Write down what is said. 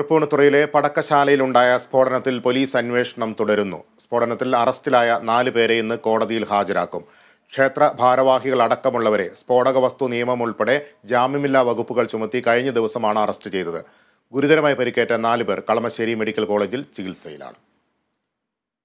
തൃപ്പൂണിത്തുറയിലെ പടക്കശാലയിലുണ്ടായ സ്ഫോടനത്തിൽ പോലീസ് അന്വേഷണം തുടരുന്നു സ്ഫോടനത്തിൽ അറസ്റ്റിലായ നാല് പേരെ ഇന്ന് കോടതിയിൽ ഹാജരാക്കും ക്ഷേത്ര ഭാരവാഹികൾ അടക്കമുള്ളവരെ സ്ഫോടക വസ്തു നിയമം ഉൾപ്പെടെ ജാമ്യമില്ലാ വകുപ്പുകൾ ചുമത്തി കഴിഞ്ഞ ദിവസമാണ് അറസ്റ്റ് ചെയ്തത് ഗുരുതരമായി പരിക്കേറ്റ നാല് പേർ കളമശ്ശേരി മെഡിക്കൽ കോളേജിൽ ചികിത്സയിലാണ്